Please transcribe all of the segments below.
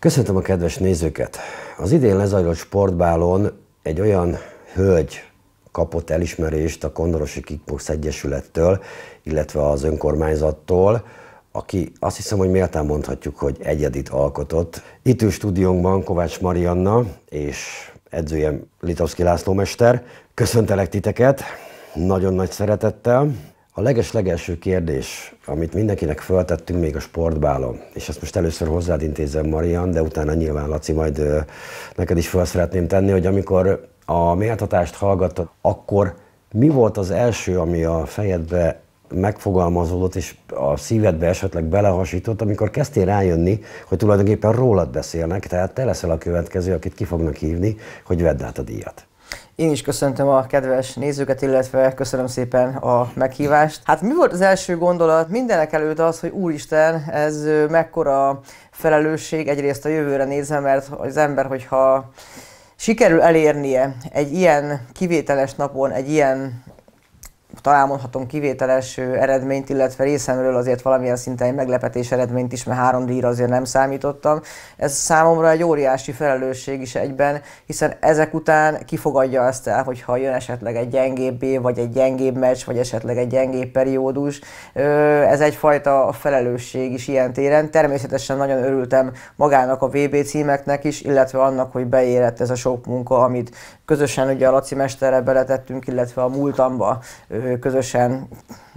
Köszöntöm a kedves nézőket! Az idén lezajlott sportbálon egy olyan hölgy kapott elismerést a Kondorosi Kickbox Egyesülettől, illetve az önkormányzattól, aki azt hiszem, hogy méltán mondhatjuk, hogy egyedit alkotott. Itt ül stúdiónkban Kovács Marianna és edzőjem Litovszki László mester. Köszöntelek titeket, nagyon nagy szeretettel. A leges-legelső kérdés, amit mindenkinek feltettünk még a sportbálon, és ezt most először hozzád intézem, Marian, de utána nyilván, Laci, majd neked is fel szeretném tenni, hogy amikor a méltatást hallgattad, akkor mi volt az első, ami a fejedbe megfogalmazódott, és a szívedbe esetleg belehasított, amikor kezdtél rájönni, hogy tulajdonképpen rólad beszélnek, tehát te leszel a következő, akit ki fognak hívni, hogy vedd át a díjat. Én is köszöntöm a kedves nézőket, illetve köszönöm szépen a meghívást. Hát mi volt az első gondolat? Mindenek előtt az, hogy úristen, ez mekkora felelősség, egyrészt a jövőre nézve, mert az ember, hogyha sikerül elérnie egy ilyen kivételes napon, egy ilyen talán mondhatom kivételes eredményt, illetve részemről azért valamilyen szinten egy meglepetés eredményt is, mert három díjra azért nem számítottam. Ez számomra egy óriási felelősség is egyben, hiszen ezek után kifogadja azt el, hogyha jön esetleg egy gyengébb vagy egy gyengébb meccs, vagy esetleg egy gyengébb periódus. Ez egyfajta felelősség is ilyen téren. Természetesen nagyon örültem magának a VB címeknek is, illetve annak, hogy beérett ez a sok munka, amit közösen ugye a Laci mesterre beletettünk, illetve a múltamba közösen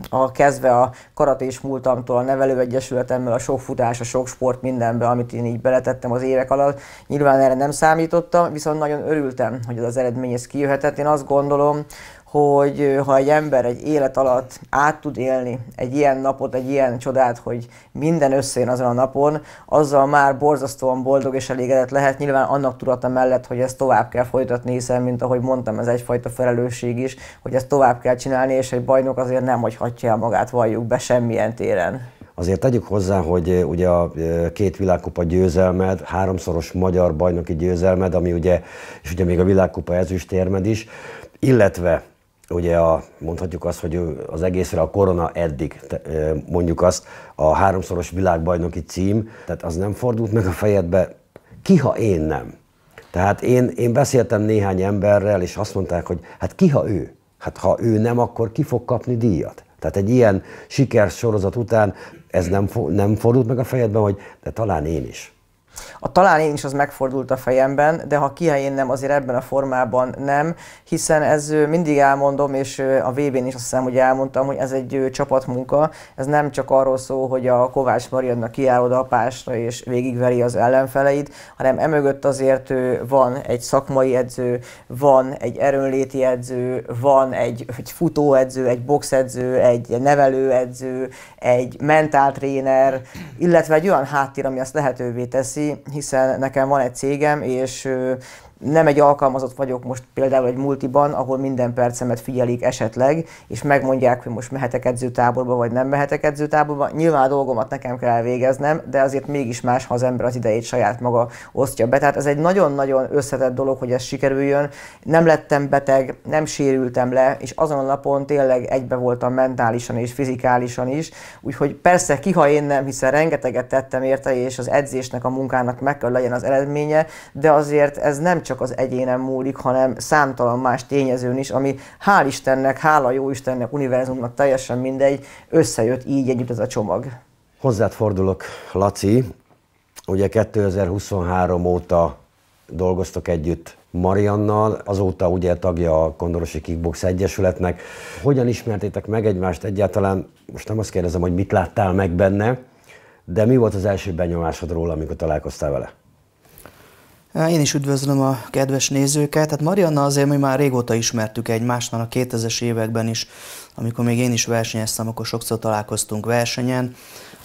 a, kezdve a karatés múltamtól, a nevelőegyesületemmel, a sok futás, a sok sport, mindenbe, amit én így beletettem az évek alatt. Nyilván erre nem számítottam, viszont nagyon örültem, hogy ez az eredmény ez kijöhetett. Én azt gondolom, hogy ha egy ember egy élet alatt át tud élni egy ilyen napot, egy ilyen csodát, hogy minden összejön azon a napon, azzal már borzasztóan boldog és elégedett lehet, nyilván annak tudata mellett, hogy ezt tovább kell folytatni, hiszen, mint ahogy mondtam, ez egyfajta felelősség is, hogy ezt tovább kell csinálni, és egy bajnok azért nem hagyhatja el magát, valljuk be, semmilyen téren. Azért tegyük hozzá, hogy ugye a két világkupa győzelmed, háromszoros magyar bajnoki győzelmed, ami ugye, és ugye még a világkupa ezüstérmed is, illetve ugye a, mondhatjuk azt, hogy az egészre a korona eddig, mondjuk azt, a háromszoros világbajnoki cím, tehát az nem fordult meg a fejedbe, ki ha én nem? Tehát én, én beszéltem néhány emberrel, és azt mondták, hogy hát ki ha ő? Hát ha ő nem, akkor ki fog kapni díjat? Tehát egy ilyen sikersorozat sorozat után ez nem, nem fordult meg a fejedben, hogy de talán én is. A talán én is az megfordult a fejemben, de ha kihelyén nem, azért ebben a formában nem, hiszen ez mindig elmondom, és a vb n is azt hiszem, hogy elmondtam, hogy ez egy csapatmunka, ez nem csak arról szól, hogy a Kovács Mariadna kiáll oda a pásra és végigveri az ellenfeleit, hanem emögött azért van egy szakmai edző, van egy erőnléti edző, van egy, egy futóedző, egy boxedző, egy nevelőedző, egy mentáltréner, illetve egy olyan háttér, ami azt lehetővé teszi, hiszen nekem van egy cégem, és nem egy alkalmazott vagyok most például egy multiban, ahol minden percemet figyelik esetleg, és megmondják, hogy most mehetek edzőtáborba, vagy nem mehetek edzőtáborba. Nyilván a dolgomat nekem kell elvégeznem, de azért mégis más, ha az ember az idejét saját maga osztja be. Tehát ez egy nagyon-nagyon összetett dolog, hogy ez sikerüljön. Nem lettem beteg, nem sérültem le, és azon a napon tényleg egybe voltam mentálisan és fizikálisan is. Úgyhogy persze ki, ha én nem, hiszen rengeteget tettem érte, és az edzésnek, a munkának meg kell legyen az eredménye, de azért ez nem csak csak az egyénem múlik, hanem számtalan más tényezőn is, ami hál' Istennek, hála jó Istennek, univerzumnak teljesen mindegy, összejött így együtt ez a csomag. Hozzád fordulok, Laci. Ugye 2023 óta dolgoztok együtt Mariannal, azóta ugye tagja a Kondorosi Kickbox Egyesületnek. Hogyan ismertétek meg egymást egyáltalán? Most nem azt kérdezem, hogy mit láttál meg benne, de mi volt az első benyomásod róla, amikor találkoztál vele? Én is üdvözlöm a kedves nézőket. Hát Marianna azért mi már régóta ismertük egymást, már a 2000-es években is, amikor még én is versenyeztem, akkor sokszor találkoztunk versenyen.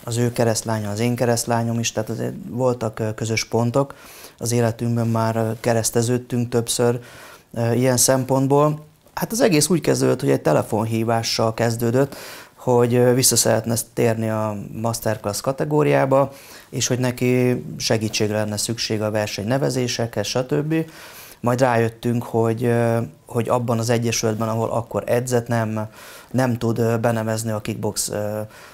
Az ő keresztlánya, az én keresztlányom is, tehát azért voltak közös pontok. Az életünkben már kereszteződtünk többször ilyen szempontból. Hát az egész úgy kezdődött, hogy egy telefonhívással kezdődött hogy vissza szeretne térni a masterclass kategóriába, és hogy neki segítségre lenne szüksége a verseny nevezésekhez, stb. Majd rájöttünk, hogy, hogy abban az egyesületben, ahol akkor edzett, nem, nem tud benevezni a kickbox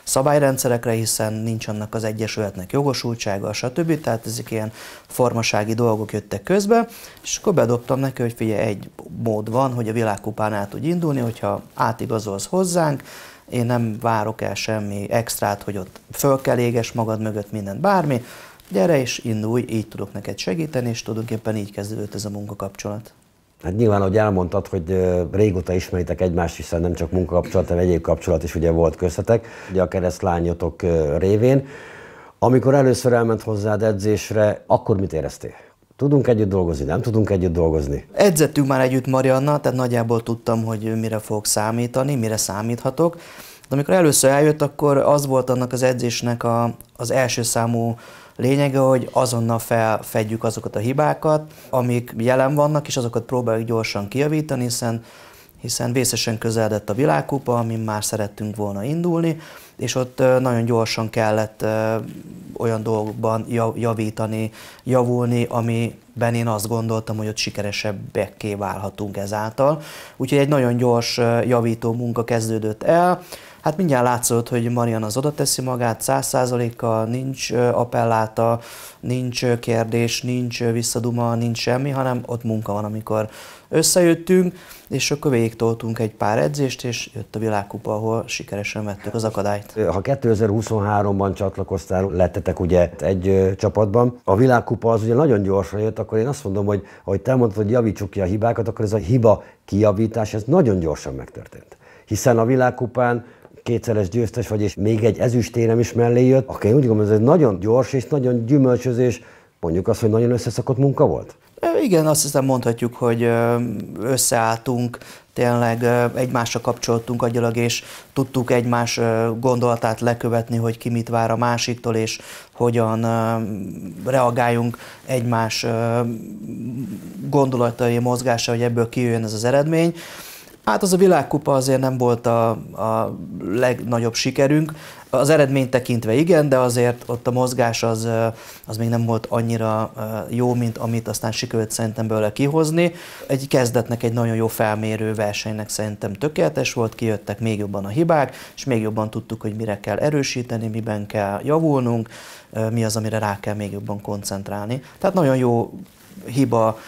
szabályrendszerekre, hiszen nincs annak az egyesületnek jogosultsága, stb. Tehát ezek ilyen formasági dolgok jöttek közbe, és akkor bedobtam neki, hogy figyelj, egy mód van, hogy a világkupán át tud indulni, hogyha átigazolsz hozzánk, én nem várok el semmi extrát, hogy ott föl kell éges magad mögött mindent, bármi, gyere és indulj, így tudok neked segíteni, és tulajdonképpen így kezdődött ez a munkakapcsolat. Hát nyilván, ahogy elmondtad, hogy régóta ismeritek egymást, hiszen nem csak munkakapcsolat, hanem egyéb kapcsolat is ugye volt köztetek, ugye a keresztlányotok révén. Amikor először elment hozzád edzésre, akkor mit éreztél? Tudunk együtt dolgozni, nem tudunk együtt dolgozni. Edzettünk már együtt Marianna, tehát nagyjából tudtam, hogy mire fogok számítani, mire számíthatok. De amikor először eljött, akkor az volt annak az edzésnek a, az első számú lényege, hogy azonnal felfedjük azokat a hibákat, amik jelen vannak, és azokat próbáljuk gyorsan kijavítani, hiszen, hiszen vészesen közeledett a világkupa, amin már szerettünk volna indulni, és ott nagyon gyorsan kellett olyan dolgokban javítani, javulni, amiben én azt gondoltam, hogy ott sikeresebbekké válhatunk ezáltal. Úgyhogy egy nagyon gyors javító munka kezdődött el, Hát mindjárt látszott, hogy Marian az oda teszi magát, száz százalékkal nincs appelláta, nincs kérdés, nincs visszaduma, nincs semmi, hanem ott munka van, amikor összejöttünk, és akkor végig toltunk egy pár edzést, és jött a világkupa, ahol sikeresen vettük az akadályt. Ha 2023-ban csatlakoztál, lettetek ugye egy csapatban, a világkupa az ugye nagyon gyorsan jött, akkor én azt mondom, hogy ahogy te mondtad, hogy javítsuk ki a hibákat, akkor ez a hiba kijavítás, ez nagyon gyorsan megtörtént. Hiszen a világkupán kétszeres győztes vagy, és még egy ezüstérem is mellé jött, akkor én úgy gondolom, ez egy nagyon gyors és nagyon gyümölcsözés, mondjuk azt, hogy nagyon összeszakott munka volt? Igen, azt hiszem mondhatjuk, hogy összeálltunk, tényleg egymásra kapcsoltunk agyalag, és tudtuk egymás gondolatát lekövetni, hogy ki mit vár a másiktól, és hogyan reagáljunk egymás gondolatai mozgása, hogy ebből kijöjjön ez az eredmény. Hát az a világkupa azért nem volt a, a legnagyobb sikerünk. Az eredményt tekintve igen, de azért ott a mozgás az, az még nem volt annyira jó, mint amit aztán sikerült szerintem bőle kihozni. Egy kezdetnek egy nagyon jó felmérő versenynek szerintem tökéletes volt, kijöttek még jobban a hibák, és még jobban tudtuk, hogy mire kell erősíteni, miben kell javulnunk, mi az, amire rá kell még jobban koncentrálni. Tehát nagyon jó hiba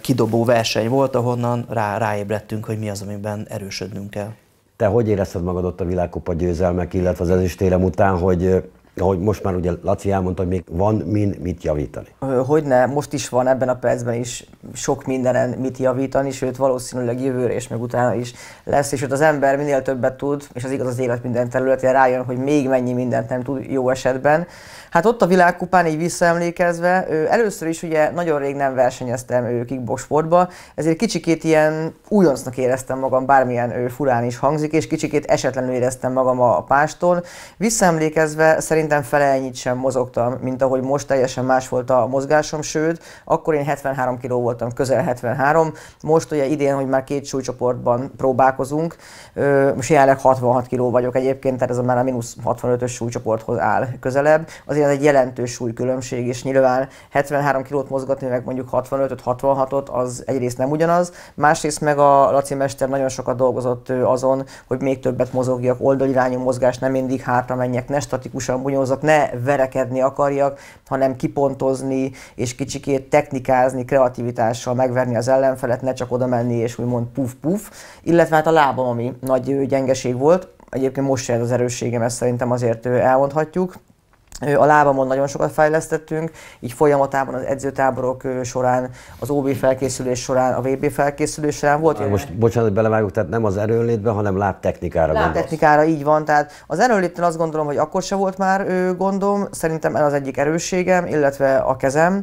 kidobó verseny volt, ahonnan rá, ráébredtünk, hogy mi az, amiben erősödnünk kell. Te hogy érezted magad ott a világkupa győzelmek, illetve az ezüstérem után, hogy ahogy most már ugye Laci elmondta, hogy még van min mit javítani. Hogyne, most is van ebben a percben is sok mindenen mit javítani, sőt valószínűleg jövőre és meg utána is lesz, és ott az ember minél többet tud, és az igaz az élet minden területén rájön, hogy még mennyi mindent nem tud jó esetben. Hát ott a világkupán így visszaemlékezve, először is ugye nagyon rég nem versenyeztem kickbox sportba, ezért kicsikét ilyen újoncnak éreztem magam, bármilyen furán is hangzik, és kicsikét esetlenül éreztem magam a pástól. Visszaemlékezve szerint szerintem fele ennyit sem mozogtam, mint ahogy most teljesen más volt a mozgásom, sőt, akkor én 73 kg voltam, közel 73, most ugye idén, hogy már két súlycsoportban próbálkozunk, most jelenleg 66 kg vagyok egyébként, tehát ez már a mínusz 65-ös súlycsoporthoz áll közelebb, azért egy jelentős súlykülönbség, és nyilván 73 kilót mozgatni, meg mondjuk 65 66-ot, az egyrészt nem ugyanaz, másrészt meg a Laci mester nagyon sokat dolgozott azon, hogy még többet mozogjak, oldalirányú mozgás, nem mindig hátra menjek, ne statikusan, vitorlázózok, ne verekedni akarjak, hanem kipontozni és kicsikét technikázni, kreativitással megverni az ellenfelet, ne csak oda menni és úgymond puf-puf, illetve hát a lábam, ami nagy gyengeség volt, egyébként most se ez az erősségem, ezt szerintem azért elmondhatjuk, a lábamon nagyon sokat fejlesztettünk, így folyamatában az edzőtáborok során, az OB felkészülés során, a VB felkészülés során volt. Á, most bocsánat, hogy belevágok, tehát nem az erőnlétbe, hanem lábtechnikára Lábtechnikára, így van. Tehát az erőnlétben azt gondolom, hogy akkor se volt már gondom, szerintem ez az egyik erősségem, illetve a kezem.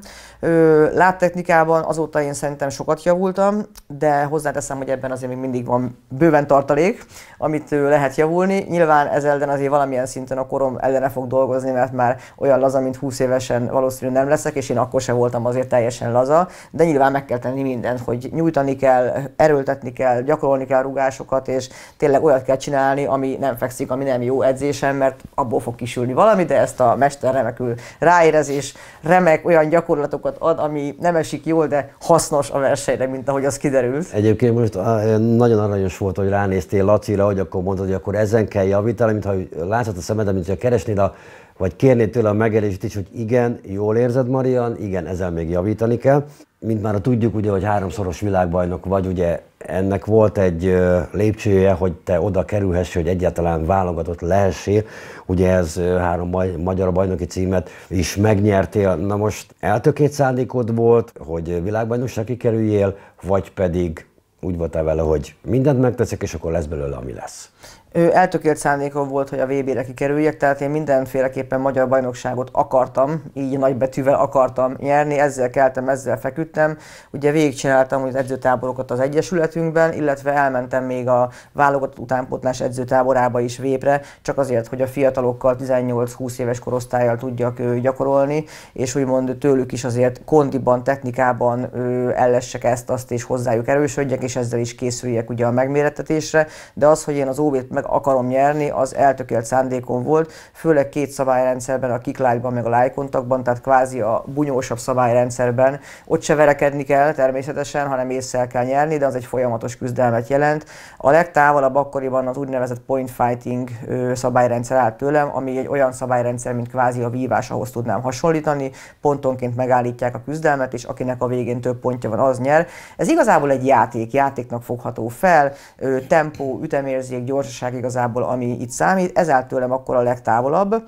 Lábtechnikában azóta én szerintem sokat javultam, de hozzáteszem, hogy ebben azért még mindig van bőven tartalék, amit lehet javulni. Nyilván ez ellen azért valamilyen szinten a korom ellene fog dolgozni, mert már már olyan laza, mint 20 évesen valószínűleg nem leszek, és én akkor sem voltam azért teljesen laza, de nyilván meg kell tenni mindent, hogy nyújtani kell, erőltetni kell, gyakorolni kell rugásokat, és tényleg olyat kell csinálni, ami nem fekszik, ami nem jó edzésen, mert abból fog kisülni valami, de ezt a mester remekül ráérez, és remek olyan gyakorlatokat ad, ami nem esik jól, de hasznos a versenyre, mint ahogy az kiderült. Egyébként most nagyon aranyos volt, hogy ránéztél Lacira, hogy akkor mondod, hogy akkor ezen kell javítani, mintha látszat a szemedben, mintha keresnéd a vagy kérni tőle a megerősítést, is, hogy igen, jól érzed Marian, igen, ezzel még javítani kell. Mint már tudjuk, ugye, hogy háromszoros világbajnok vagy, ugye ennek volt egy lépcsője, hogy te oda kerülhess, hogy egyáltalán válogatott lehessél. Ugye ez három magyar bajnoki címet is megnyertél. Na most eltökélt szándékod volt, hogy világbajnokság kikerüljél, vagy pedig úgy voltál vele, hogy mindent megteszek, és akkor lesz belőle, ami lesz. Ő eltökélt szándékom volt, hogy a VB-re kikerüljek, tehát én mindenféleképpen magyar bajnokságot akartam, így nagy betűvel akartam nyerni, ezzel keltem, ezzel feküdtem. Ugye végigcsináltam az edzőtáborokat az Egyesületünkben, illetve elmentem még a válogatott utánpótlás edzőtáborába is Vépre, csak azért, hogy a fiatalokkal 18-20 éves korosztályjal tudjak gyakorolni, és úgymond tőlük is azért kondiban, technikában ellessek ezt, azt, és hozzájuk erősödjek, és ezzel is készüljek ugye a megmérettetésre, de az, hogy én az OB-t meg akarom nyerni, az eltökélt szándékom volt, főleg két szabályrendszerben, a kicklight meg a lájkontakban, tehát kvázi a bunyósabb szabályrendszerben. Ott se verekedni kell természetesen, hanem észre kell nyerni, de az egy folyamatos küzdelmet jelent. A legtávolabb akkoriban az úgynevezett point fighting szabályrendszer állt tőlem, ami egy olyan szabályrendszer, mint kvázi a vívás, ahhoz tudnám hasonlítani. Pontonként megállítják a küzdelmet, és akinek a végén több pontja van, az nyer. Ez igazából egy játék, játéknak fogható fel, tempó, ütemérzék, gyorsaság, igazából, ami itt számít, ez állt tőlem akkor a legtávolabb,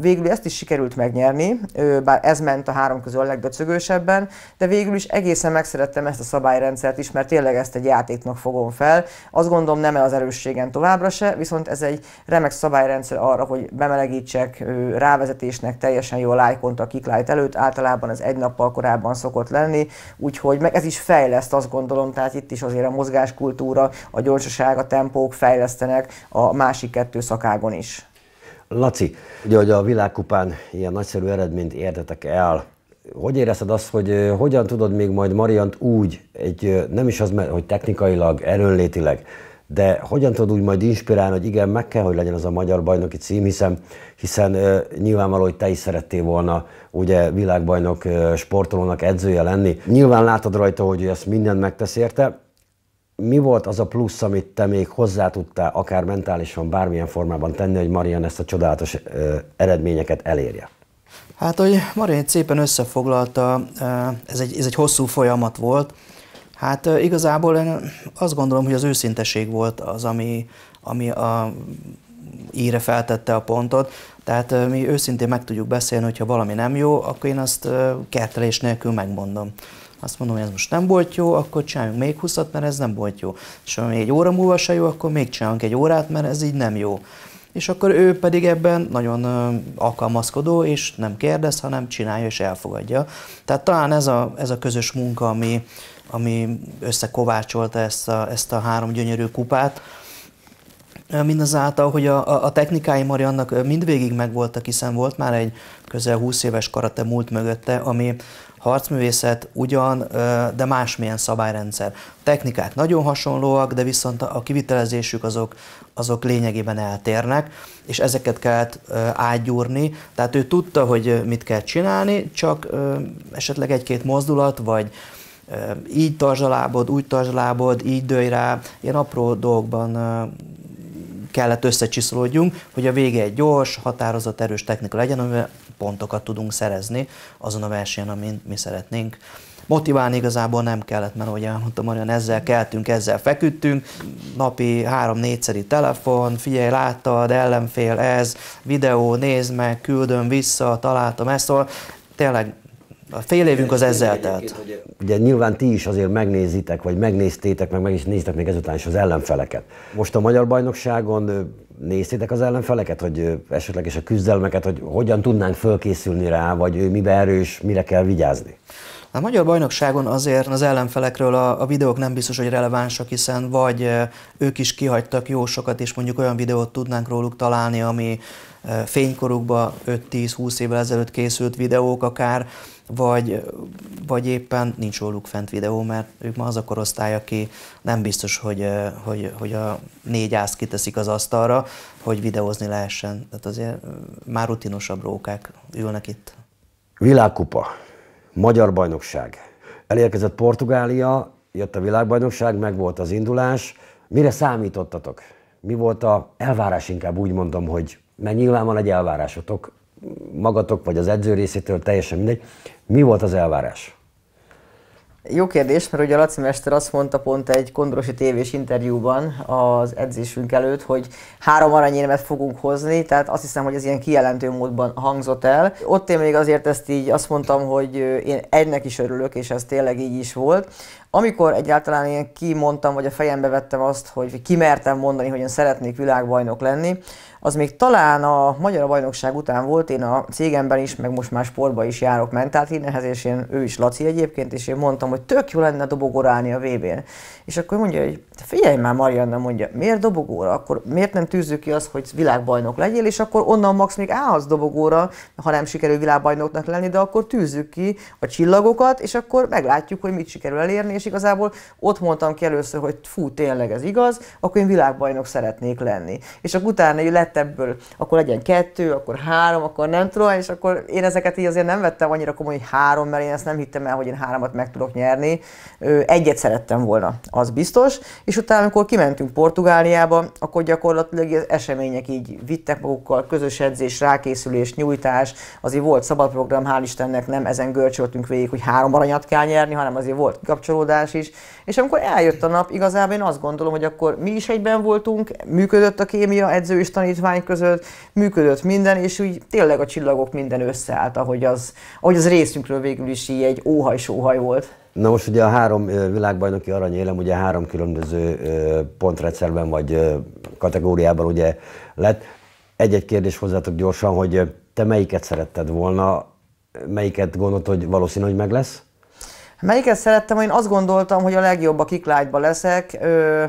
Végül ezt is sikerült megnyerni, bár ez ment a három közül a legböcögősebben, de végül is egészen megszerettem ezt a szabályrendszert is, mert tényleg ezt egy játéknak fogom fel. Azt gondolom nem el az erősségen továbbra se, viszont ez egy remek szabályrendszer arra, hogy bemelegítsek rávezetésnek teljesen jó a a kiklájt előtt, általában ez egy nappal korábban szokott lenni, úgyhogy meg ez is fejleszt, azt gondolom, tehát itt is azért a mozgáskultúra, a gyorsaság, a tempók fejlesztenek a másik kettő szakágon is. Laci, ugye, hogy a világkupán ilyen nagyszerű eredményt értetek el, hogy érezted azt, hogy hogyan tudod még majd Mariant úgy, egy, nem is az, hogy technikailag, erőnlétileg, de hogyan tudod úgy majd inspirálni, hogy igen, meg kell, hogy legyen az a magyar bajnoki cím, hiszen, hiszen uh, nyilvánvaló, hogy te is szerettél volna ugye világbajnok uh, sportolónak edzője lenni. Nyilván látod rajta, hogy ő ezt mindent megtesz érte, mi volt az a plusz, amit te még hozzá tudtál, akár mentálisan, bármilyen formában tenni, hogy Marian ezt a csodálatos ö, eredményeket elérje? Hát, hogy Marian szépen összefoglalta, ez egy, ez egy hosszú folyamat volt. Hát igazából én azt gondolom, hogy az őszinteség volt az, ami, ami a íre feltette a pontot. Tehát mi őszintén meg tudjuk beszélni, hogyha valami nem jó, akkor én azt kertelés nélkül megmondom azt mondom, hogy ez most nem volt jó, akkor csináljunk még 20 mert ez nem volt jó. És ha még egy óra múlva se jó, akkor még csinálunk egy órát, mert ez így nem jó. És akkor ő pedig ebben nagyon alkalmazkodó, és nem kérdez, hanem csinálja és elfogadja. Tehát talán ez a, ez a közös munka, ami, ami összekovácsolta ezt a, ezt a három gyönyörű kupát, mindazáltal, hogy a, a technikái Mariannak mindvégig megvoltak, hiszen volt már egy közel 20 éves karate múlt mögötte, ami harcművészet ugyan, de másmilyen szabályrendszer. A technikák nagyon hasonlóak, de viszont a kivitelezésük azok, azok lényegében eltérnek, és ezeket kellett átgyúrni. Tehát ő tudta, hogy mit kell csinálni, csak esetleg egy-két mozdulat, vagy így tartsd a lábod, úgy tartsd a lábod, így dőj rá, ilyen apró dolgokban kellett összecsiszolódjunk, hogy a vége egy gyors, határozott, erős technika legyen, amivel pontokat tudunk szerezni azon a versenyen, amin mi szeretnénk. Motiválni igazából nem kellett, mert ahogy elmondtam, olyan ezzel keltünk, ezzel feküdtünk, napi három-négyszeri telefon, figyelj, láttad, ellenfél ez, videó, nézd meg, küldöm vissza, találtam ezt, szóval tényleg a fél évünk az ezzel telt. Ugye nyilván ti is azért megnézitek, vagy megnéztétek, meg meg is néztek még ezután is az ellenfeleket. Most a Magyar Bajnokságon néztétek az ellenfeleket, hogy esetleg és a küzdelmeket, hogy hogyan tudnánk fölkészülni rá, vagy ő mibe erős, mire kell vigyázni? A magyar bajnokságon azért az ellenfelekről a, a videók nem biztos, hogy relevánsak, hiszen vagy ők is kihagytak jó sokat, és mondjuk olyan videót tudnánk róluk találni, ami fénykorukba 5-10-20 évvel ezelőtt készült videók akár, vagy, vagy éppen nincs róluk fent videó, mert ők ma az a korosztály, aki nem biztos, hogy, hogy, hogy a négy ázt kiteszik az asztalra, hogy videózni lehessen. Tehát azért már rutinosabb rókák ülnek itt. Világkupa. Magyar bajnokság. Elérkezett Portugália, jött a világbajnokság, meg volt az indulás. Mire számítottatok? Mi volt a elvárás, inkább úgy mondom, hogy mert nyilván van egy elvárásotok, magatok vagy az edző részétől, teljesen mindegy. Mi volt az elvárás? Jó kérdés, mert ugye a Laci Mester azt mondta pont egy kondorosi tévés interjúban az edzésünk előtt, hogy három aranyérmet fogunk hozni, tehát azt hiszem, hogy ez ilyen kijelentő módban hangzott el. Ott én még azért ezt így azt mondtam, hogy én egynek is örülök, és ez tényleg így is volt. Amikor egyáltalán ilyen kimondtam, vagy a fejembe vettem azt, hogy kimertem mondani, hogy én szeretnék világbajnok lenni, az még talán a Magyar Bajnokság után volt, én a cégemben is, meg most már sportba is járok mentátinehez, és én, ő is Laci egyébként, és én mondtam, hogy tök jó lenne dobogorálni a vb n És akkor mondja, hogy figyelj már Marianna, mondja, miért dobogóra? Akkor miért nem tűzzük ki azt, hogy világbajnok legyél, és akkor onnan max még állhatsz dobogóra, ha nem sikerül világbajnoknak lenni, de akkor tűzzük ki a csillagokat, és akkor meglátjuk, hogy mit sikerül elérni, és és igazából ott mondtam ki először, hogy fú, tényleg ez igaz, akkor én világbajnok szeretnék lenni. És akkor utána hogy lett ebből, akkor legyen kettő, akkor három, akkor nem tudom, és akkor én ezeket így azért nem vettem annyira komoly, hogy három, mert én ezt nem hittem el, hogy én háromat meg tudok nyerni. Egyet szerettem volna, az biztos. És utána, amikor kimentünk Portugáliába, akkor gyakorlatilag az események így vittek magukkal, közös edzés, rákészülés, nyújtás, azért volt szabad program, hál' Istennek nem ezen görcsöltünk végig, hogy három aranyat kell nyerni, hanem azért volt kapcsolódás megoldás is. És amikor eljött a nap, igazából én azt gondolom, hogy akkor mi is egyben voltunk, működött a kémia edző és tanítvány között, működött minden, és úgy tényleg a csillagok minden összeállt, ahogy az, ahogy az részünkről végül is így egy óhaj-sóhaj volt. Na most ugye a három világbajnoki élem ugye három különböző pontrendszerben vagy kategóriában ugye lett. Egy-egy kérdés hozzátok gyorsan, hogy te melyiket szeretted volna, melyiket gondolt, hogy valószínű, hogy meg lesz? Melyiket szerettem? Én azt gondoltam, hogy a legjobb a kiklágyba leszek. Ö,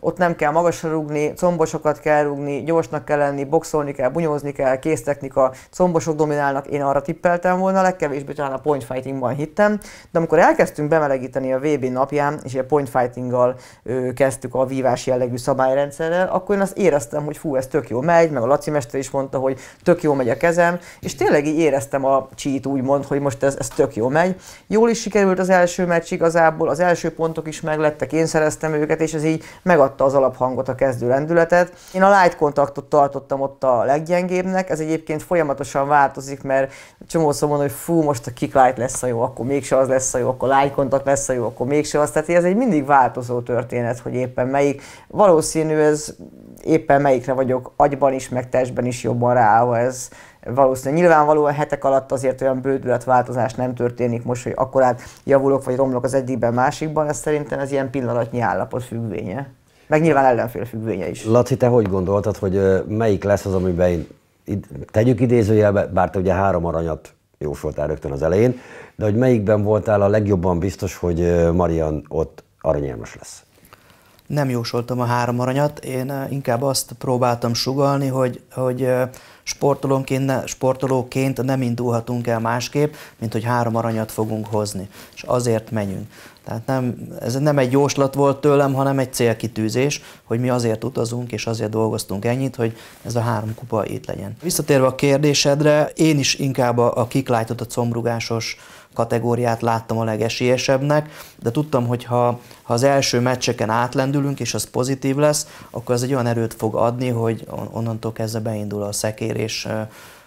ott nem kell magasra rugni, combosokat kell rugni, gyorsnak kell lenni, boxolni kell, bunyózni kell, késztechnika, combosok dominálnak, én arra tippeltem volna, legkevésbé talán a point fightingban hittem, de amikor elkezdtünk bemelegíteni a VB napján, és a point fightinggal ö, kezdtük a vívás jellegű szabályrendszerrel, akkor én azt éreztem, hogy fú, ez tök jó megy, meg a Laci mester is mondta, hogy tök jó megy a kezem, és tényleg így éreztem a csít úgymond, hogy most ez, ez tök jó megy. Jól is sikerült az első meccs igazából, az első pontok is meglettek, én szereztem őket, és ez így meg megadta az alaphangot, a kezdő lendületet. Én a light kontaktot tartottam ott a leggyengébbnek, ez egyébként folyamatosan változik, mert csomó mondom, hogy fú, most a kick light lesz a jó, akkor mégse az lesz a jó, akkor light kontakt lesz a jó, akkor mégse az. Tehát ez egy mindig változó történet, hogy éppen melyik. Valószínű ez éppen melyikre vagyok agyban is, meg testben is jobban rá, Ez, valószínű. Nyilvánvalóan hetek alatt azért olyan bődületváltozás nem történik most, hogy akkorát javulok vagy romlok az egyikben, másikban, ez szerintem ez ilyen pillanatnyi állapot függvénye meg nyilván ellenfél függvénye is. Laci, te hogy gondoltad, hogy melyik lesz az, amiben tegyük idézőjelbe, bár te ugye három aranyat jósoltál rögtön az elején, de hogy melyikben voltál a legjobban biztos, hogy Marian ott aranyérmes lesz? Nem jósoltam a három aranyat, én inkább azt próbáltam sugalni, hogy, hogy sportolónként, ne, sportolóként nem indulhatunk el másképp, mint hogy három aranyat fogunk hozni, és azért menjünk. Tehát nem, ez nem egy jóslat volt tőlem, hanem egy célkitűzés, hogy mi azért utazunk és azért dolgoztunk ennyit, hogy ez a három kupa itt legyen. Visszatérve a kérdésedre, én is inkább a, a kiklájtot, a combrugásos kategóriát láttam a legesélyesebbnek, de tudtam, hogy ha, ha az első meccseken átlendülünk, és az pozitív lesz, akkor ez egy olyan erőt fog adni, hogy onnantól kezdve beindul a szekér, és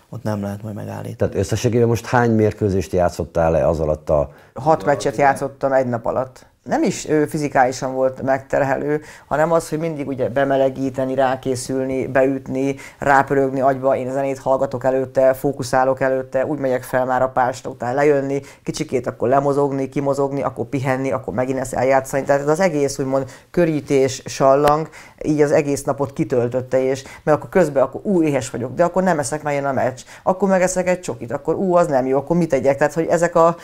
ott nem lehet majd megállítani. Tehát összességében most hány mérkőzést játszottál le az alatt a... Hat meccset játszottam egy nap alatt nem is fizikálisan volt megterhelő, hanem az, hogy mindig ugye bemelegíteni, rákészülni, beütni, rápörögni agyba, én zenét hallgatok előtte, fókuszálok előtte, úgy megyek fel már a pástra, után lejönni, kicsikét akkor lemozogni, kimozogni, akkor pihenni, akkor megint ezt eljátszani. Tehát az egész úgymond körítés, sallang, így az egész napot kitöltötte, és mert akkor közben akkor új éhes vagyok, de akkor nem eszek, mert jön a meccs, akkor megeszek egy csokit, akkor ú, az nem jó, akkor mit tegyek? Tehát, hogy ezek a,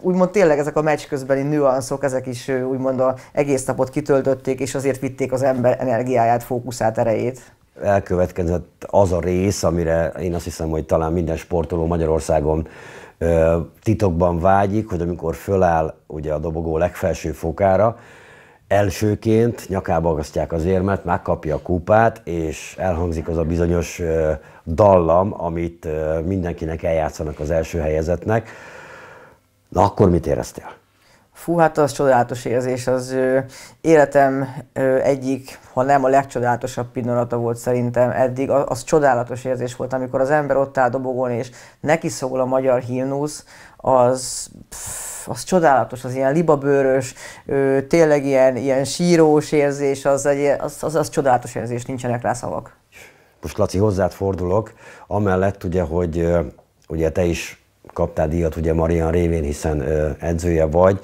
úgymond tényleg ezek a meccs közbeni nüanszok, ezek is is úgymond a egész napot kitöltötték, és azért vitték az ember energiáját, fókuszát, erejét. Elkövetkezett az a rész, amire én azt hiszem, hogy talán minden sportoló Magyarországon titokban vágyik, hogy amikor föláll ugye a dobogó legfelső fokára, elsőként nyakába agasztják az érmet, megkapja a kupát, és elhangzik az a bizonyos dallam, amit mindenkinek eljátszanak az első helyezetnek. Na akkor mit éreztél? Fú, hát az csodálatos érzés, az ö, életem ö, egyik, ha nem a legcsodálatosabb pillanata volt szerintem eddig, az, az csodálatos érzés volt, amikor az ember ott áll dobogon, és neki szól a magyar himnusz, az, pff, az csodálatos, az ilyen libabőrös, ö, tényleg ilyen, ilyen sírós érzés, az, egy, az, az, az csodálatos érzés, nincsenek rá szavak. Most Laci, hozzád fordulok, amellett ugye, hogy ugye te is kaptál díjat ugye Marian révén, hiszen edzője vagy.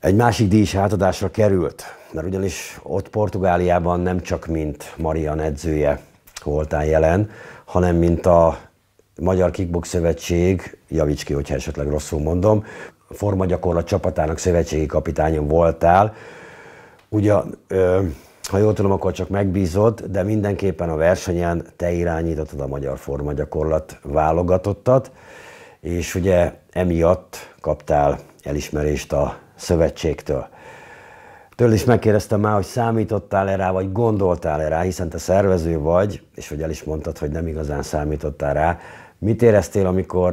Egy másik díj is átadásra került, mert ugyanis ott Portugáliában nem csak mint Marian edzője voltál jelen, hanem mint a Magyar Kickbox Szövetség, javíts ki, hogyha esetleg rosszul mondom, formagyakorlat csapatának szövetségi kapitányon voltál. ugye ha jól tudom, akkor csak megbízod, de mindenképpen a versenyen te irányítottad a magyar forma gyakorlat válogatottat, és ugye emiatt kaptál elismerést a szövetségtől. Től is megkérdeztem már, hogy számítottál erre vagy gondoltál erre, hiszen te szervező vagy, és hogy el is mondtad, hogy nem igazán számítottál rá. Mit éreztél, amikor,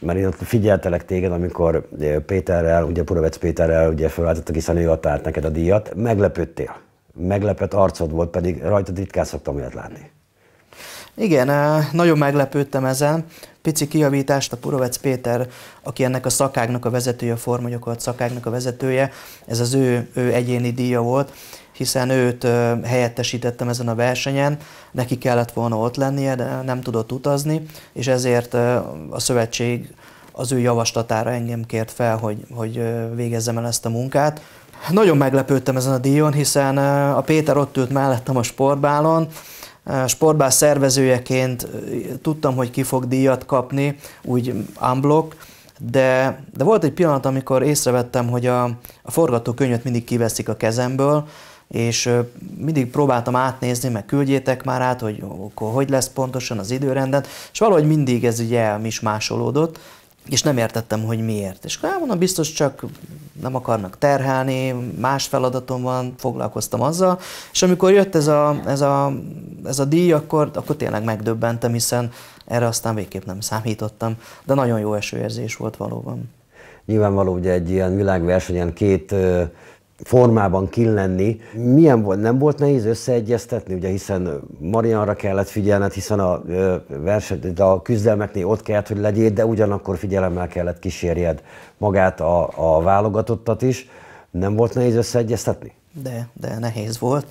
mert én ott figyeltelek téged, amikor Péterrel, ugye Purovec Péterrel ugye felváltottak, hiszen ő adta neked a díjat, meglepődtél? meglepett arcod volt, pedig rajtad ritkán szoktam olyat látni. Igen, eh, nagyon meglepődtem ezen. Pici kijavítást a Purovec Péter, aki ennek a szakágnak a vezetője, a formagyakorlat szakágnak a vezetője, ez az ő, ő egyéni díja volt, hiszen őt eh, helyettesítettem ezen a versenyen, neki kellett volna ott lennie, de nem tudott utazni, és ezért eh, a szövetség az ő javaslatára engem kért fel, hogy, hogy végezzem el ezt a munkát. Nagyon meglepődtem ezen a díjon, hiszen eh, a Péter ott ült mellettem a sportbálon, eh, sportbál szervezőjeként eh, tudtam, hogy ki fog díjat kapni, úgy unblock, de, de volt egy pillanat, amikor észrevettem, hogy a, a forgatókönyvet mindig kiveszik a kezemből, és mindig próbáltam átnézni, meg küldjétek már át, hogy akkor hogy lesz pontosan az időrendet, és valahogy mindig ez ugye elmismásolódott, és nem értettem, hogy miért. És akkor elmondom, biztos csak nem akarnak terhelni, más feladatom van, foglalkoztam azzal, és amikor jött ez a, ez a, ez a díj, akkor, akkor tényleg megdöbbentem, hiszen erre aztán végképp nem számítottam, de nagyon jó esőérzés volt valóban. Nyilvánvaló, ugye egy ilyen világversenyen két formában kilenni. Milyen volt, nem volt nehéz összeegyeztetni, ugye hiszen Marianra kellett figyelned, hiszen a, verset, a küzdelmeknél ott kellett, hogy legyél, de ugyanakkor figyelemmel kellett kísérjed magát a, a válogatottat is. Nem volt nehéz összeegyeztetni? De, de nehéz volt.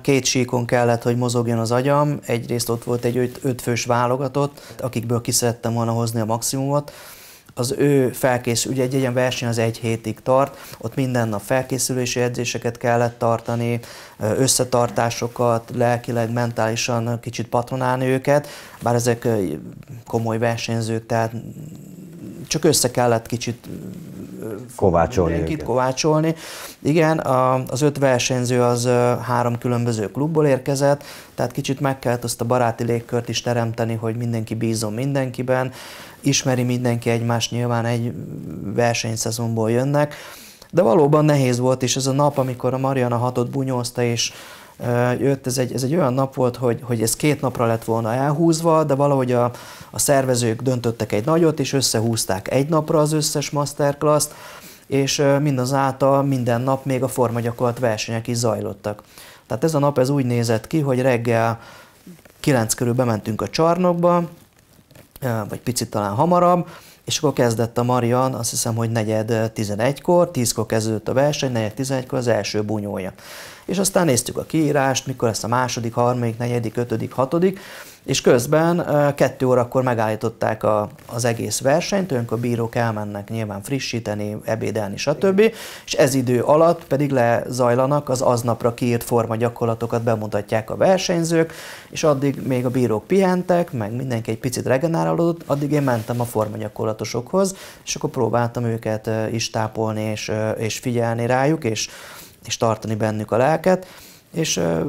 Két síkon kellett, hogy mozogjon az agyam. Egyrészt ott volt egy ötfős válogatott, akikből kiszerettem volna hozni a maximumot az ő felkész, ugye egy ilyen verseny az egy hétig tart, ott minden nap felkészülési edzéseket kellett tartani, összetartásokat, lelkileg, mentálisan kicsit patronálni őket, bár ezek komoly versenyzők, tehát csak össze kellett kicsit kovácsolni. őket. kovácsolni. Igen, az öt versenyző az három különböző klubból érkezett, tehát kicsit meg kellett azt a baráti légkört is teremteni, hogy mindenki bízom mindenkiben ismeri mindenki egymást, nyilván egy versenyszezonból jönnek, de valóban nehéz volt, és ez a nap, amikor a Mariana hatot bunyózta, és jött, ez egy, ez egy olyan nap volt, hogy, hogy ez két napra lett volna elhúzva, de valahogy a, a szervezők döntöttek egy nagyot, és összehúzták egy napra az összes masterclass-t, és mindazáltal minden nap még a formagyakorlat versenyek is zajlottak. Tehát ez a nap ez úgy nézett ki, hogy reggel 9 körül bementünk a csarnokba, vagy picit talán hamarabb, és akkor kezdett a Marian, azt hiszem, hogy negyed 11-kor, 10-kor kezdődött a verseny, negyed 11-kor az első bunyója és aztán néztük a kiírást, mikor lesz a második, harmadik, negyedik, ötödik, hatodik, és közben kettő órakor megállították a, az egész versenyt, olyankor bírók elmennek nyilván frissíteni, ebédelni, stb. És ez idő alatt pedig lezajlanak az aznapra kiírt forma gyakorlatokat bemutatják a versenyzők, és addig még a bírók pihentek, meg mindenki egy picit regenerálódott, addig én mentem a forma gyakorlatosokhoz, és akkor próbáltam őket is tápolni és, és figyelni rájuk, és és tartani bennük a lelket, és ö,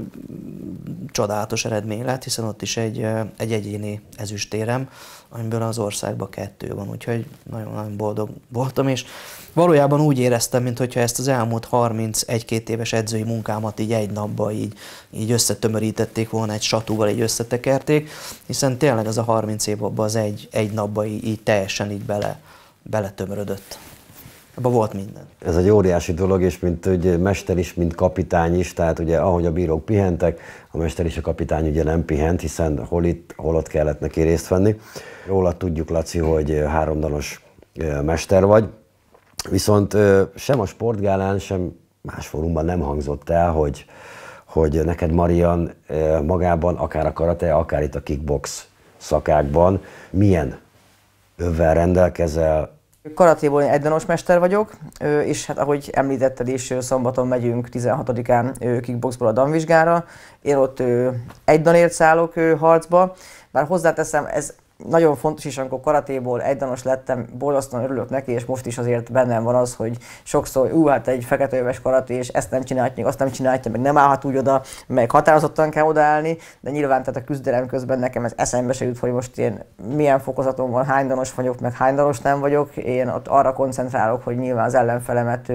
csodálatos eredmény lett, hiszen ott is egy, egy egyéni ezüstérem, amiből az országban kettő van, úgyhogy nagyon-nagyon boldog voltam, és valójában úgy éreztem, mintha ezt az elmúlt 31-2 éves edzői munkámat így egy napba így, így összetömörítették volna, egy satúval így összetekerték, hiszen tényleg az a 30 év abban az egy, egy napba így, így teljesen így bele, beletömörödött. Ebben volt minden. Ez egy óriási dolog, és mint ugye, mester is, mint kapitány is, tehát ugye ahogy a bírók pihentek, a mester is a kapitány ugye nem pihent, hiszen hol itt, hol ott kellett neki részt venni. Róla tudjuk, Laci, hogy háromdalos mester vagy, viszont sem a sportgálán, sem más fórumban nem hangzott el, hogy, hogy neked Marian magában, akár a karate, akár itt a kickbox szakákban milyen övvel rendelkezel, Karatéból én egydenos mester vagyok, és hát ahogy említetted is, szombaton megyünk 16-án kickboxból a danvizsgára. Én ott egy danért szállok harcba, bár hozzáteszem, ez nagyon fontos is, amikor karatéból egydanos lettem, borzasztóan örülök neki, és most is azért bennem van az, hogy sokszor, ú, hát egy fekete öves karaté, és ezt nem csinálhatja, azt nem csinálhatja, meg nem állhat úgy oda, meg határozottan kell odaállni, de nyilván tehát a küzdelem közben nekem ez eszembe se jut, hogy most én milyen fokozaton van, danos vagyok, meg danos nem vagyok, én ott arra koncentrálok, hogy nyilván az ellenfelemet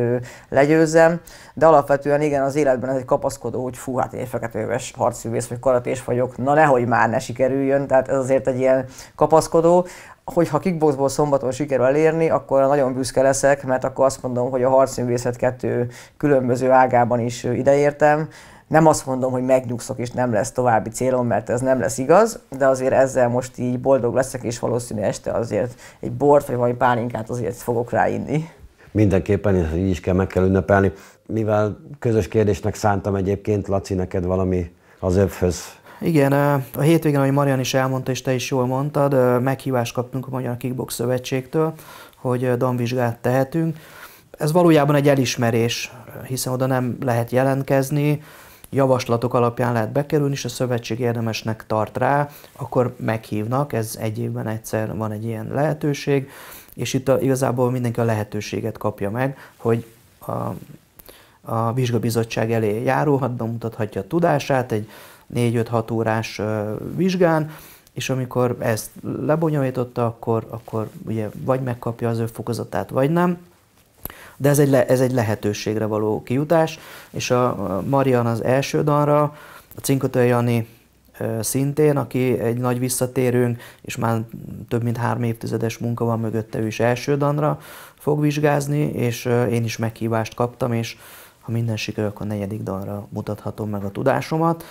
legyőzzem, de alapvetően igen, az életben ez egy kapaszkodó, hogy fú, hát én fekete öves harcművész vagy karatés vagyok, na nehogy már ne sikerüljön, tehát ez azért egy ilyen kapaszkodó, hogy ha kickboxból szombaton sikerül elérni, akkor nagyon büszke leszek, mert akkor azt mondom, hogy a harcművészet kettő különböző ágában is ideértem. Nem azt mondom, hogy megnyugszok és nem lesz további célom, mert ez nem lesz igaz, de azért ezzel most így boldog leszek, és valószínű este azért egy bort vagy valami pálinkát azért fogok ráinni. Mindenképpen és így is kell, meg kell ünnepelni. Mivel közös kérdésnek szántam egyébként, Laci, neked valami az övhöz igen, a hétvégén, ahogy Marian is elmondta, és te is jól mondtad, meghívást kaptunk a Magyar Kickbox Szövetségtől, hogy danvizsgát tehetünk. Ez valójában egy elismerés, hiszen oda nem lehet jelentkezni, javaslatok alapján lehet bekerülni, és a szövetség érdemesnek tart rá, akkor meghívnak, ez egy évben egyszer van egy ilyen lehetőség, és itt a, igazából mindenki a lehetőséget kapja meg, hogy a, a vizsgabizottság elé járulhat, bemutathatja a tudását, egy 4-5-6 órás vizsgán, és amikor ezt lebonyolította, akkor, akkor ugye vagy megkapja az ő fokozatát, vagy nem. De ez egy, le, ez egy lehetőségre való kijutás, és a Marian az első danra, a Cinkotő Jani szintén, aki egy nagy visszatérőnk, és már több mint három évtizedes munka van mögötte, ő is első danra fog vizsgázni, és én is meghívást kaptam, és ha minden sikerül, akkor negyedik danra mutathatom meg a tudásomat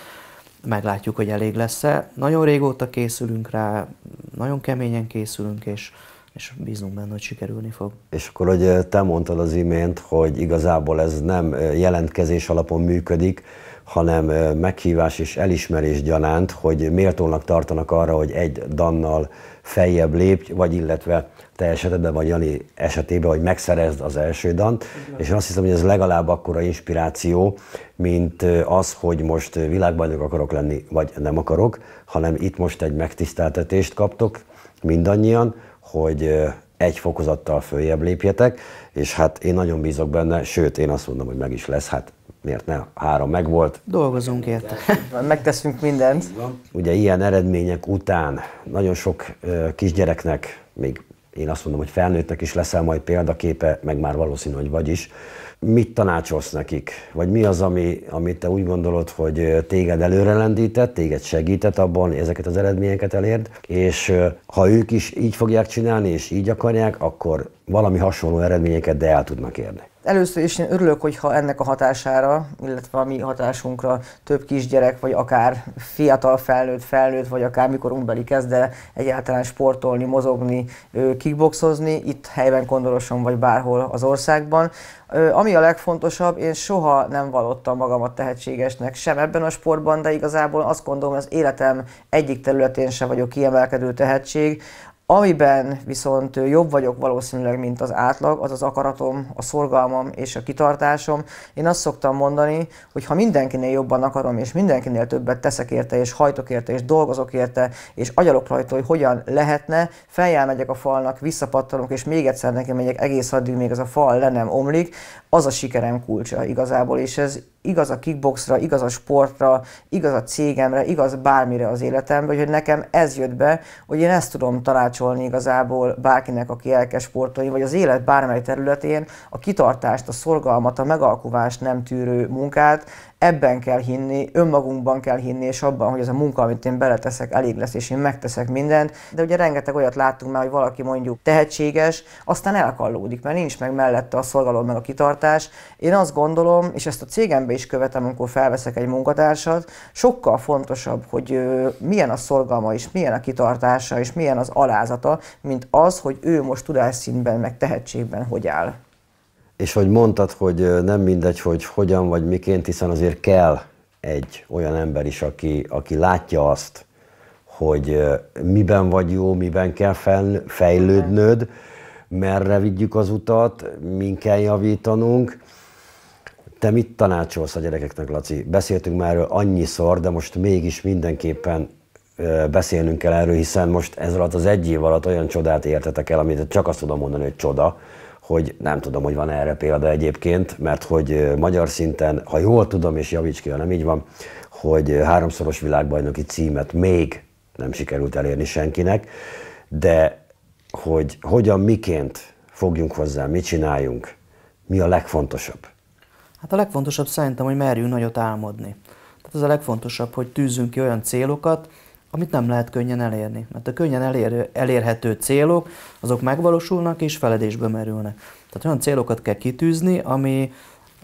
meglátjuk, hogy elég lesz-e. Nagyon régóta készülünk rá, nagyon keményen készülünk, és, és bízunk benne, hogy sikerülni fog. És akkor, hogy te mondtad az imént, hogy igazából ez nem jelentkezés alapon működik, hanem meghívás és elismerés gyanánt, hogy méltónak tartanak arra, hogy egy dannal feljebb lépj, vagy illetve te esetedben, vagy Jani esetében, hogy megszerezd az első dant, és én azt hiszem, hogy ez legalább akkora inspiráció, mint az, hogy most világbajnok akarok lenni, vagy nem akarok, hanem itt most egy megtiszteltetést kaptok mindannyian, hogy egy fokozattal följebb lépjetek, és hát én nagyon bízok benne, sőt, én azt mondom, hogy meg is lesz, hát miért ne, három megvolt. Dolgozunk érte. Megteszünk mindent. Ugye ilyen eredmények után nagyon sok kisgyereknek még én azt mondom, hogy felnőttek is leszel majd példaképe, meg már valószínű, hogy vagy is. Mit tanácsolsz nekik? Vagy mi az, ami, amit te úgy gondolod, hogy téged előre lendített, téged segített abban, hogy ezeket az eredményeket elérd, és ha ők is így fogják csinálni, és így akarják, akkor valami hasonló eredményeket de el tudnak érni. Először is én örülök, hogyha ennek a hatására, illetve a mi hatásunkra több kisgyerek, vagy akár fiatal felnőtt, felnőtt, vagy akár mikorunkbeli kezd el egyáltalán sportolni, mozogni, kickboxozni, itt helyben kondoroson, vagy bárhol az országban. Ami a legfontosabb, én soha nem vallottam magamat tehetségesnek, sem ebben a sportban, de igazából azt gondolom, hogy az életem egyik területén sem vagyok kiemelkedő tehetség. Amiben viszont jobb vagyok valószínűleg, mint az átlag, az az akaratom, a szorgalmam és a kitartásom. Én azt szoktam mondani, hogy ha mindenkinél jobban akarom, és mindenkinél többet teszek érte, és hajtok érte, és dolgozok érte, és agyalok rajta, hogy hogyan lehetne, feljel megyek a falnak, visszapattanok, és még egyszer neki megyek egész addig, még ez a fal le nem omlik, az a sikerem kulcsa igazából, és ez igaz a kickboxra, igaz a sportra, igaz a cégemre, igaz bármire az életemre, hogy nekem ez jött be, hogy én ezt tudom tanácsolni igazából bárkinek, aki elkezd sportolni, vagy az élet bármely területén a kitartást, a szorgalmat, a megalkuvást nem tűrő munkát, Ebben kell hinni, önmagunkban kell hinni, és abban, hogy ez a munka, amit én beleteszek, elég lesz, és én megteszek mindent. De ugye rengeteg olyat láttunk már, hogy valaki mondjuk tehetséges, aztán elkallódik, mert nincs meg mellette a szolgálat meg a kitartás. Én azt gondolom, és ezt a cégembe is követem, amikor felveszek egy munkatársat, sokkal fontosabb, hogy milyen a szolgalma, és milyen a kitartása, és milyen az alázata, mint az, hogy ő most tudásszintben, meg tehetségben hogy áll és hogy mondtad, hogy nem mindegy, hogy hogyan vagy miként, hiszen azért kell egy olyan ember is, aki, aki látja azt, hogy miben vagy jó, miben kell fel, fejlődnöd, merre vigyük az utat, min kell javítanunk. Te mit tanácsolsz a gyerekeknek, Laci? Beszéltünk már erről annyiszor, de most mégis mindenképpen beszélnünk kell erről, hiszen most ez alatt az egy év alatt olyan csodát értetek el, amit csak azt tudom mondani, hogy csoda, hogy nem tudom, hogy van erre példa egyébként, mert hogy magyar szinten, ha jól tudom, és javíts ki, ha nem így van, hogy háromszoros világbajnoki címet még nem sikerült elérni senkinek, de hogy hogyan, miként fogjunk hozzá, mit csináljunk, mi a legfontosabb? Hát a legfontosabb szerintem, hogy merjünk nagyot álmodni. Tehát az a legfontosabb, hogy tűzzünk ki olyan célokat, amit nem lehet könnyen elérni. Mert a könnyen elér, elérhető célok, azok megvalósulnak és feledésbe merülnek. Tehát olyan célokat kell kitűzni, ami,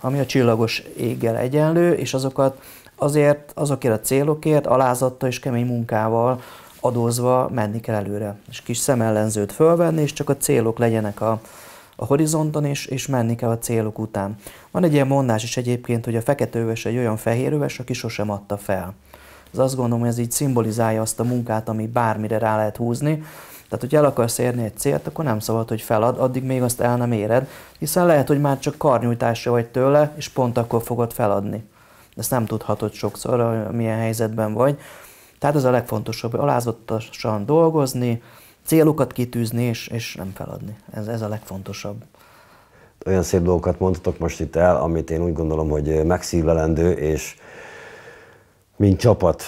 ami a csillagos éggel egyenlő, és azokat azért, azokért a célokért, alázattal és kemény munkával adózva menni kell előre. És kis szemellenzőt fölvenni, és csak a célok legyenek a, a horizonton, és, és menni kell a célok után. Van egy ilyen mondás is egyébként, hogy a feketőves egy olyan fehéröves, aki sosem adta fel. Ez azt gondolom, hogy ez így szimbolizálja azt a munkát, ami bármire rá lehet húzni. Tehát, hogy el akarsz érni egy célt, akkor nem szabad, hogy felad, addig még azt el nem éred, hiszen lehet, hogy már csak karnyújtásra vagy tőle, és pont akkor fogod feladni. Ezt nem tudhatod sokszor, milyen helyzetben vagy. Tehát ez a legfontosabb, hogy alázatosan dolgozni, célokat kitűzni és, és nem feladni. Ez, ez a legfontosabb. Olyan szép dolgokat mondtatok most itt el, amit én úgy gondolom, hogy megszívelendő, és mint csapat,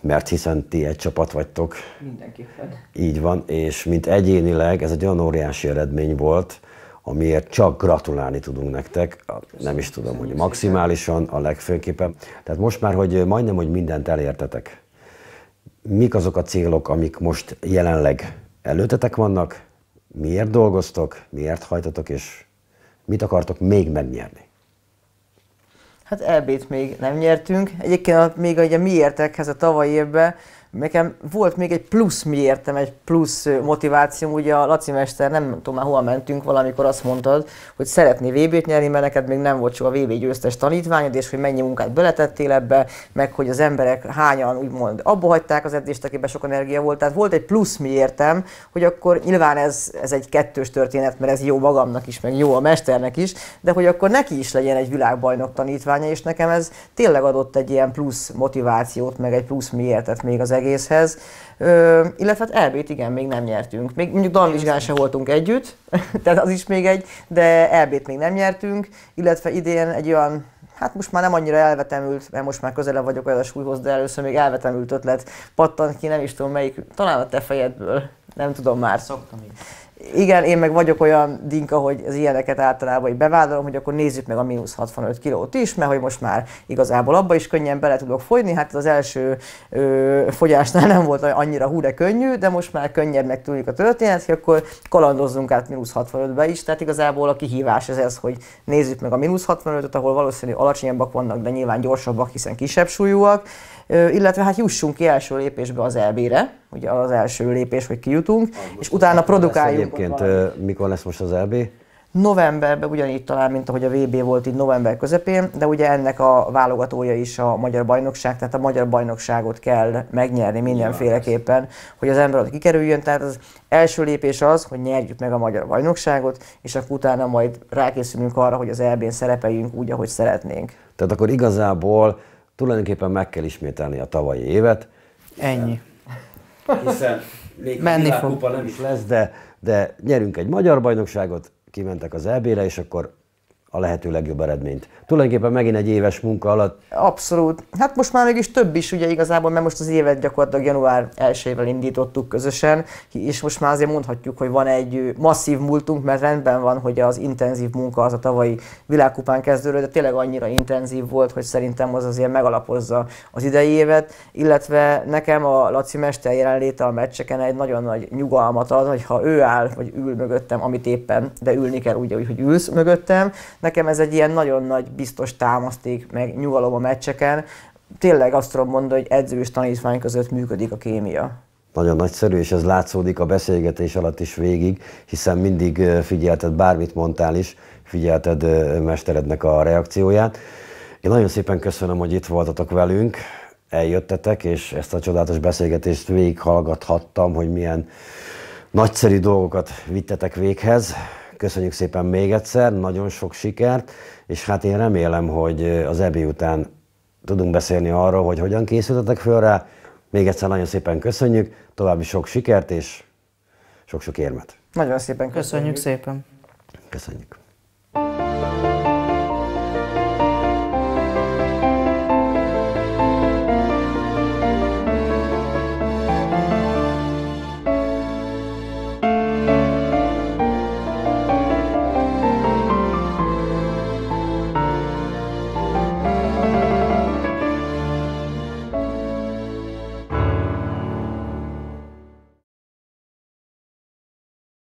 mert hiszen ti egy csapat vagytok. Mindenképpen. Így van, és mint egyénileg ez egy olyan óriási eredmény volt, amiért csak gratulálni tudunk nektek, Köszönöm. nem is tudom, Köszönöm hogy maximálisan, a legfőképpen. Tehát most már, hogy majdnem, hogy mindent elértetek. Mik azok a célok, amik most jelenleg előtetek vannak, miért dolgoztok, miért hajtatok, és mit akartok még megnyerni? Hát EB-t még nem nyertünk. Egyébként még ugye mi értekhez a tavalyi évben Nekem volt még egy plusz miértem, egy plusz motivációm, ugye a Laci mester, nem tudom már hova mentünk, valamikor azt mondtad, hogy szeretné VB-t nyerni, mert neked még nem volt csak a VB győztes tanítványod, és hogy mennyi munkát beletettél ebbe, meg hogy az emberek hányan úgymond abba hagyták az edzést, akiben sok energia volt. Tehát volt egy plusz miértem, hogy akkor nyilván ez, ez egy kettős történet, mert ez jó magamnak is, meg jó a mesternek is, de hogy akkor neki is legyen egy világbajnok tanítványa, és nekem ez tényleg adott egy ilyen plusz motivációt, meg egy plusz miértet még az egész egészhez. Ö, illetve hát elbét igen, még nem nyertünk. Még mondjuk dalvizsgán se voltunk együtt, tehát az is még egy, de elbét még nem nyertünk, illetve idén egy olyan hát most már nem annyira elvetemült, mert most már közelebb vagyok olyan a súlyhoz, de először még elvetemült ötlet pattant ki, nem is tudom melyik, talán a te fejedből, nem tudom már. Szoktam így igen, én meg vagyok olyan dinka, hogy az ilyeneket általában így bevállalom, hogy akkor nézzük meg a mínusz 65 kilót is, mert hogy most már igazából abba is könnyen bele tudok fogyni. Hát az első ö, fogyásnál nem volt annyira hú, de könnyű, de most már meg tudjuk a történet, hogy akkor kalandozzunk át mínusz 65-be is. Tehát igazából a kihívás ez ez, hogy nézzük meg a mínusz 65-öt, ahol valószínű alacsonyabbak vannak, de nyilván gyorsabbak, hiszen kisebb súlyúak illetve hát jussunk ki első lépésbe az elbére, ugye az első lépés, hogy kijutunk, ah, és utána produkáljuk. Egyébként mikor lesz most az LB? Novemberben ugyanígy talán, mint ahogy a VB volt itt november közepén, de ugye ennek a válogatója is a magyar bajnokság, tehát a magyar bajnokságot kell megnyerni mindenféleképpen, hogy az ember kikerüljön. Tehát az első lépés az, hogy nyerjük meg a magyar bajnokságot, és akkor utána majd rákészülünk arra, hogy az elbén szerepeljünk úgy, ahogy szeretnénk. Tehát akkor igazából Tulajdonképpen meg kell ismételni a tavalyi évet. Ennyi. Hiszen még Menni a nem is lesz, de, de nyerünk egy magyar bajnokságot, kimentek az EB-re, és akkor a lehető legjobb eredményt. Tulajdonképpen megint egy éves munka alatt. Abszolút. Hát most már mégis több is ugye igazából, mert most az évet gyakorlatilag január 1-ével indítottuk közösen, és most már azért mondhatjuk, hogy van egy masszív múltunk, mert rendben van, hogy az intenzív munka az a tavalyi világkupán kezdődő, de tényleg annyira intenzív volt, hogy szerintem az azért megalapozza az idei évet, illetve nekem a Laci Mester jelenléte a meccseken egy nagyon nagy nyugalmat ad, hogy ha ő áll, vagy ül mögöttem, amit éppen, de ülni kell úgy, hogy ülsz mögöttem, Nekem ez egy ilyen nagyon nagy biztos támaszték, meg nyugalom a meccseken. Tényleg azt tudom mondani, hogy edző és tanítvány között működik a kémia. Nagyon nagyszerű, és ez látszódik a beszélgetés alatt is végig, hiszen mindig figyelted, bármit mondtál is, figyelted mesterednek a reakcióját. Én nagyon szépen köszönöm, hogy itt voltatok velünk, eljöttetek, és ezt a csodálatos beszélgetést végighallgathattam, hogy milyen nagyszerű dolgokat vittetek véghez. Köszönjük szépen még egyszer, nagyon sok sikert, és hát én remélem, hogy az ebé után tudunk beszélni arról, hogy hogyan készültetek föl rá. Még egyszer nagyon szépen köszönjük, további sok sikert és sok-sok érmet. Nagyon szépen köszönjük. Köszönjük szépen. Köszönjük.